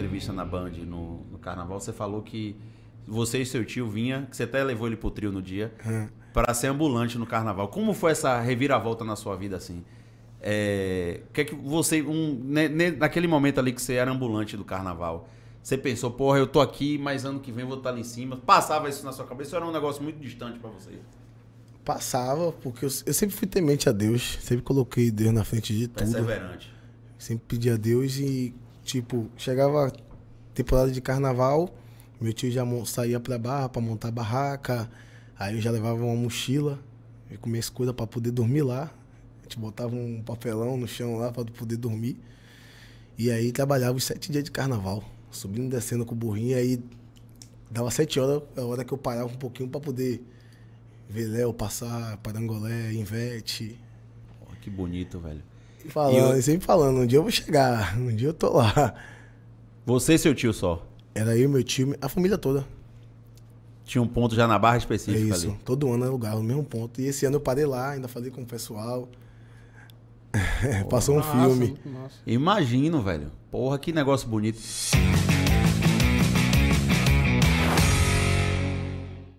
entrevista na Band no, no carnaval, você falou que você e seu tio vinha, que você até levou ele pro trio no dia, hum. É. para ser ambulante no carnaval. Como foi essa reviravolta na sua vida assim? É, que é que você um, ne, né, ne, né, naquele momento ali que você era ambulante do carnaval, você pensou, porra, eu tô aqui, mas ano que vem vou estar tá ali em cima. Passava isso na sua cabeça? Ou era um negócio muito distante para você? Passava, porque eu, eu, sempre fui temente a Deus, sempre coloquei Deus na frente de tudo. Perseverante. Sempre pedi a Deus e Tipo, chegava temporada de carnaval, meu tio já saía pra barra pra montar barraca, aí eu já levava uma mochila e comia escura pra poder dormir lá. A gente botava um papelão no chão lá pra poder dormir. E aí trabalhava os sete dias de carnaval, subindo e descendo com o burrinho, aí dava sete horas, a hora que eu parava um pouquinho pra poder ver Léo passar, Parangolé, Invete. Oh, que bonito, velho. Falando, eu... sempre falando, um dia eu vou chegar, um dia eu tô lá. Você e seu tio só? Era eu, meu tio, a família toda. Tinha um ponto já na barra específica é isso, ali. todo ano é lugar, no mesmo ponto. E esse ano eu parei lá, ainda falei com o pessoal. Passou um nossa, filme. Nossa. Imagino, velho. Porra, que negócio bonito.